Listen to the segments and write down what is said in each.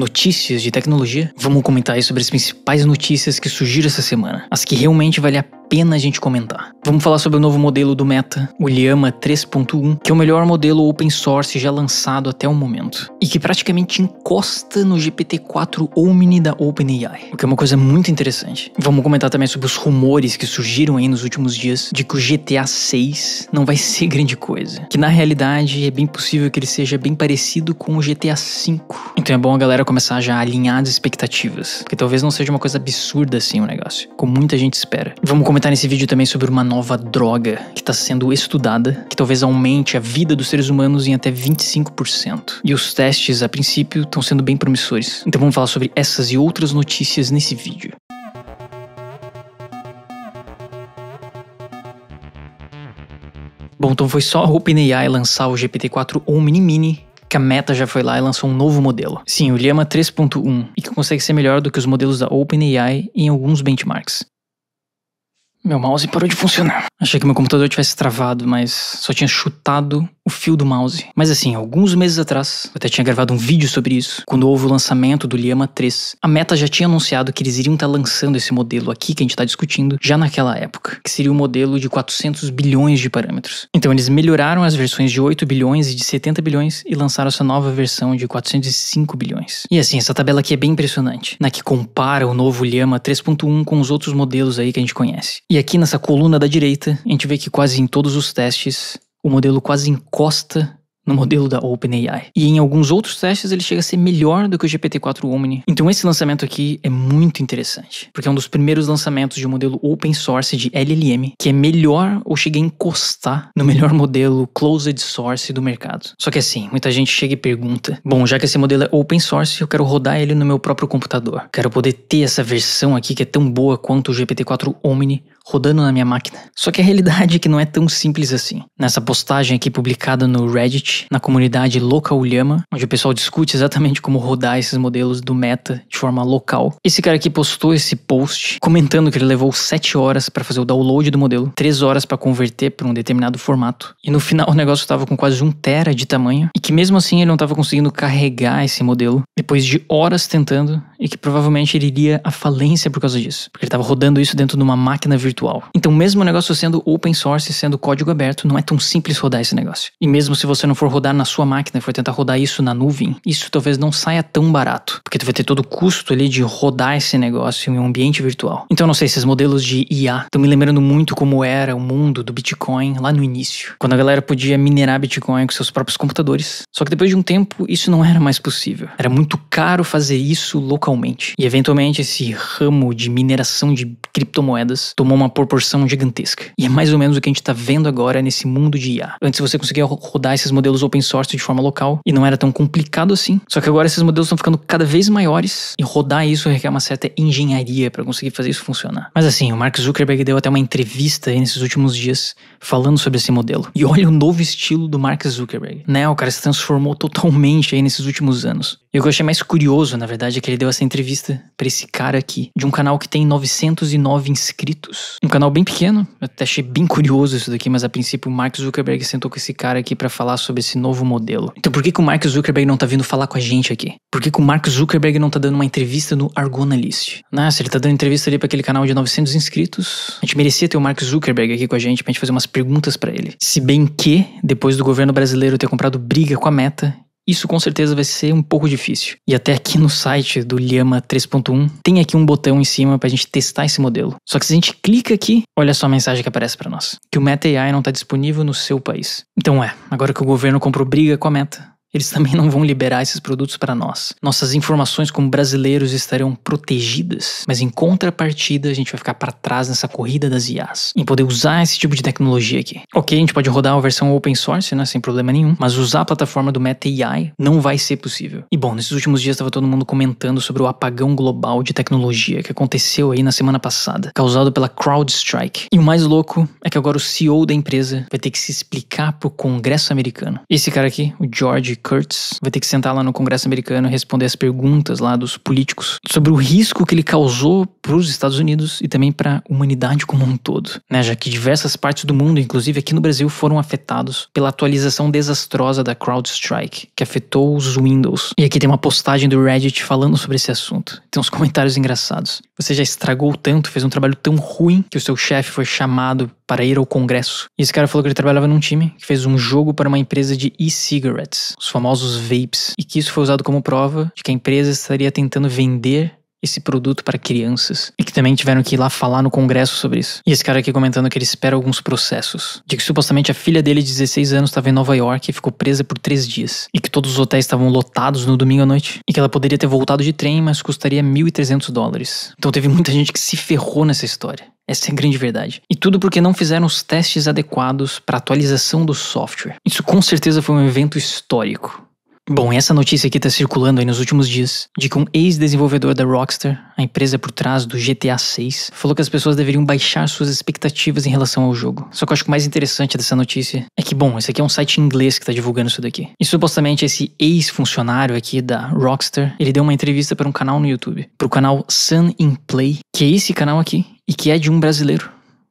notícias de tecnologia, vamos comentar aí sobre as principais notícias que surgiram essa semana, as que realmente vale a pena a gente comentar. Vamos falar sobre o novo modelo do Meta, o Llama 3.1, que é o melhor modelo open source já lançado até o momento, e que praticamente encosta no GPT-4 Omni da OpenAI, o que é uma coisa muito interessante. Vamos comentar também sobre os rumores que surgiram aí nos últimos dias de que o GTA 6 não vai ser grande coisa, que na realidade é bem possível que ele seja bem parecido com o GTA 5. Então é bom a galera começar já a alinhar as expectativas, porque talvez não seja uma coisa absurda assim o negócio, como muita gente espera. Vamos comentar comentar nesse vídeo também sobre uma nova droga que está sendo estudada, que talvez aumente a vida dos seres humanos em até 25%. E os testes, a princípio, estão sendo bem promissores. Então vamos falar sobre essas e outras notícias nesse vídeo. Bom, então foi só a OpenAI lançar o GPT-4 ou Mini Mini que a Meta já foi lá e lançou um novo modelo. Sim, o Llama 3.1, e que consegue ser melhor do que os modelos da OpenAI em alguns benchmarks. Meu mouse parou de funcionar. Achei que meu computador tivesse travado, mas só tinha chutado o fio do mouse. Mas assim, alguns meses atrás, eu até tinha gravado um vídeo sobre isso, quando houve o lançamento do Lema 3, a Meta já tinha anunciado que eles iriam estar tá lançando esse modelo aqui que a gente está discutindo já naquela época, que seria um modelo de 400 bilhões de parâmetros. Então eles melhoraram as versões de 8 bilhões e de 70 bilhões e lançaram essa nova versão de 405 bilhões. E assim, essa tabela aqui é bem impressionante, na né, que compara o novo Lhama 3.1 com os outros modelos aí que a gente conhece. E aqui nessa coluna da direita, a gente vê que quase em todos os testes o modelo quase encosta no modelo da OpenAI. E em alguns outros testes ele chega a ser melhor do que o GPT-4 Omni. Então esse lançamento aqui é muito interessante, porque é um dos primeiros lançamentos de um modelo open source de LLM, que é melhor ou chega a encostar no melhor modelo closed source do mercado. Só que assim, muita gente chega e pergunta: "Bom, já que esse modelo é open source, eu quero rodar ele no meu próprio computador. Quero poder ter essa versão aqui que é tão boa quanto o GPT-4 Omni rodando na minha máquina. Só que a realidade é que não é tão simples assim. Nessa postagem aqui publicada no Reddit, na comunidade Local Yama, onde o pessoal discute exatamente como rodar esses modelos do Meta de forma local, esse cara aqui postou esse post comentando que ele levou 7 horas para fazer o download do modelo, 3 horas para converter para um determinado formato, e no final o negócio estava com quase 1 tera de tamanho, e que mesmo assim ele não estava conseguindo carregar esse modelo depois de horas tentando, e que provavelmente ele iria à falência por causa disso, porque ele estava rodando isso dentro de uma máquina virtual virtual. Então, mesmo o negócio sendo open source, sendo código aberto, não é tão simples rodar esse negócio. E mesmo se você não for rodar na sua máquina e for tentar rodar isso na nuvem, isso talvez não saia tão barato, porque tu vai ter todo o custo ali de rodar esse negócio em um ambiente virtual. Então, não sei, esses modelos de IA estão me lembrando muito como era o mundo do Bitcoin lá no início, quando a galera podia minerar Bitcoin com seus próprios computadores. Só que depois de um tempo, isso não era mais possível. Era muito caro fazer isso localmente. E eventualmente esse ramo de mineração de criptomoedas tomou uma proporção gigantesca. E é mais ou menos o que a gente está vendo agora nesse mundo de IA. Antes você conseguia rodar esses modelos open source de forma local e não era tão complicado assim. Só que agora esses modelos estão ficando cada vez maiores e rodar isso requer uma certa engenharia para conseguir fazer isso funcionar. Mas assim, o Mark Zuckerberg deu até uma entrevista nesses últimos dias falando sobre esse modelo. E olha o novo estilo do Mark Zuckerberg, né? O cara se transformou totalmente aí nesses últimos anos. E o que eu achei mais curioso, na verdade, é que ele deu essa entrevista para esse cara aqui, de um canal que tem 909 inscritos. Um canal bem pequeno, eu até achei bem curioso isso daqui, mas a princípio o Mark Zuckerberg sentou com esse cara aqui para falar sobre esse novo modelo. Então por que, que o Mark Zuckerberg não tá vindo falar com a gente aqui? Por que, que o Mark Zuckerberg não tá dando uma entrevista no Argonalist? Nossa, né, ele tá dando entrevista ali para aquele canal de 900 inscritos. A gente merecia ter o Mark Zuckerberg aqui com a gente pra gente fazer umas perguntas para ele. Se bem que, depois do governo brasileiro ter comprado briga com a Meta isso com certeza vai ser um pouco difícil. E até aqui no site do Lhama 3.1 tem aqui um botão em cima para a gente testar esse modelo. Só que se a gente clica aqui, olha só a mensagem que aparece para nós: que o Meta AI não está disponível no seu país. Então é, agora que o governo comprou briga com a Meta, eles também não vão liberar esses produtos para nós. Nossas informações como brasileiros estarão protegidas, mas em contrapartida a gente vai ficar para trás nessa corrida das IAs, em poder usar esse tipo de tecnologia aqui. Ok, a gente pode rodar uma versão open source, né, sem problema nenhum, mas usar a plataforma do Meta AI não vai ser possível. E bom, nesses últimos dias estava todo mundo comentando sobre o apagão global de tecnologia que aconteceu aí na semana passada, causado pela CrowdStrike. E o mais louco é que agora o CEO da empresa vai ter que se explicar pro Congresso americano. Esse cara aqui, o George Kurtz vai ter que sentar lá no Congresso americano e responder as perguntas lá dos políticos sobre o risco que ele causou para os Estados Unidos e também para a humanidade como um todo, né? Já que diversas partes do mundo, inclusive aqui no Brasil, foram afetados pela atualização desastrosa da CrowdStrike, que afetou os Windows. E aqui tem uma postagem do Reddit falando sobre esse assunto. Tem uns comentários engraçados. Você já estragou tanto, fez um trabalho tão ruim que o seu chefe foi chamado para ir ao Congresso. E esse cara falou que ele trabalhava num time que fez um jogo para uma empresa de e-cigarettes. Os os famosos vapes, e que isso foi usado como prova de que a empresa estaria tentando vender esse produto para crianças e que também tiveram que ir lá falar no Congresso sobre isso. E esse cara aqui comentando que ele espera alguns processos. De que supostamente a filha dele, de 16 anos, estava em Nova York e ficou presa por três dias. E que todos os hotéis estavam lotados no domingo à noite. E que ela poderia ter voltado de trem, mas custaria 1.300 dólares. Então teve muita gente que se ferrou nessa história. Essa é a grande verdade. E tudo porque não fizeram os testes adequados para atualização do software. Isso com certeza foi um evento histórico. Bom, essa notícia aqui está circulando aí nos últimos dias, de que um ex-desenvolvedor da Rockstar, a empresa por trás do GTA 6, falou que as pessoas deveriam baixar suas expectativas em relação ao jogo. Só que eu acho que o mais interessante dessa notícia é que, bom, esse aqui é um site inglês que está divulgando isso daqui. E supostamente esse ex-funcionário aqui da Rockstar, ele deu uma entrevista para um canal no YouTube, para o canal Sun in Play, que é esse canal aqui, e que é de um brasileiro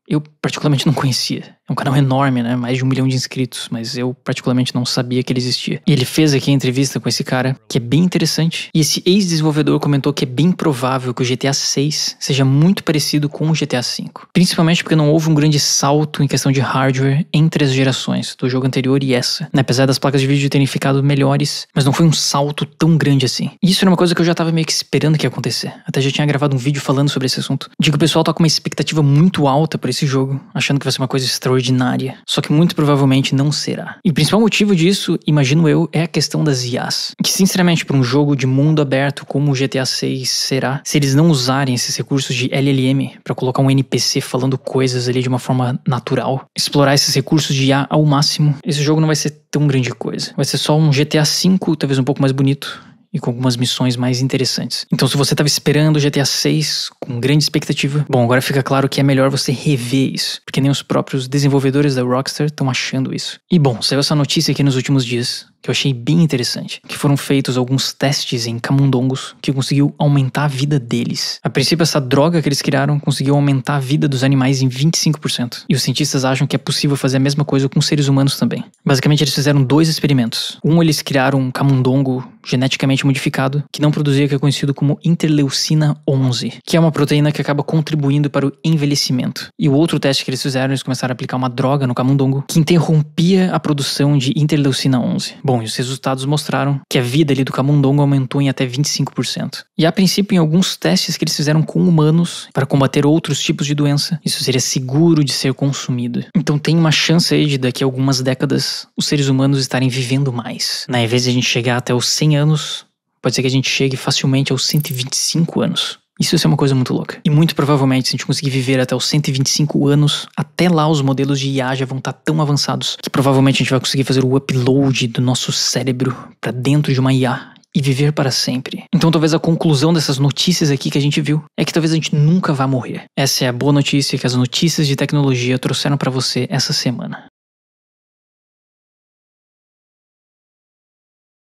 eu particularmente não conhecia. É um canal enorme, né? Mais de um milhão de inscritos, mas eu particularmente não sabia que ele existia. E ele fez aqui a entrevista com esse cara, que é bem interessante. E esse ex-desenvolvedor comentou que é bem provável que o GTA 6 seja muito parecido com o GTA 5, principalmente porque não houve um grande salto em questão de hardware entre as gerações, do jogo anterior e essa, né? apesar das placas de vídeo terem ficado melhores, mas não foi um salto tão grande assim. E isso era uma coisa que eu já tava meio que esperando que ia acontecer. Até já tinha gravado um vídeo falando sobre esse assunto. Digo, o pessoal tá com uma expectativa muito alta por esse esse jogo achando que vai ser uma coisa extraordinária, só que muito provavelmente não será. E o principal motivo disso, imagino eu, é a questão das IAs. Que sinceramente, para um jogo de mundo aberto como o GTA 6 será, se eles não usarem esses recursos de LLM para colocar um NPC falando coisas ali de uma forma natural, explorar esses recursos de IA ao máximo, esse jogo não vai ser tão grande coisa. Vai ser só um GTA 5, talvez um pouco mais bonito, e com algumas missões mais interessantes. Então, se você estava esperando o GTA 6 com grande expectativa, bom, agora fica claro que é melhor você rever isso, porque nem os próprios desenvolvedores da Rockstar estão achando isso. E bom, saiu essa notícia aqui nos últimos dias que eu achei bem interessante, que foram feitos alguns testes em camundongos que conseguiu aumentar a vida deles. A princípio, essa droga que eles criaram conseguiu aumentar a vida dos animais em 25%. E os cientistas acham que é possível fazer a mesma coisa com seres humanos também. Basicamente, eles fizeram dois experimentos. Um, eles criaram um camundongo geneticamente modificado que não produzia o que é conhecido como interleucina 11, que é uma proteína que acaba contribuindo para o envelhecimento. E o outro teste que eles fizeram, eles começaram a aplicar uma droga no camundongo que interrompia a produção de interleucina 11 Bom, e os resultados mostraram que a vida ali do camundongo aumentou em até 25%. E a princípio, em alguns testes que eles fizeram com humanos para combater outros tipos de doença, isso seria seguro de ser consumido. Então tem uma chance aí de daqui a algumas décadas os seres humanos estarem vivendo mais. Na né? vez de a gente chegar até os 100 anos, pode ser que a gente chegue facilmente aos 125 anos. Isso é ser uma coisa muito louca. E muito provavelmente, se a gente conseguir viver até os 125 anos, até lá os modelos de IA já vão estar tá tão avançados que provavelmente a gente vai conseguir fazer o upload do nosso cérebro para dentro de uma IA e viver para sempre. Então, talvez a conclusão dessas notícias aqui que a gente viu é que talvez a gente nunca vá morrer. Essa é a boa notícia que as notícias de tecnologia trouxeram para você essa semana.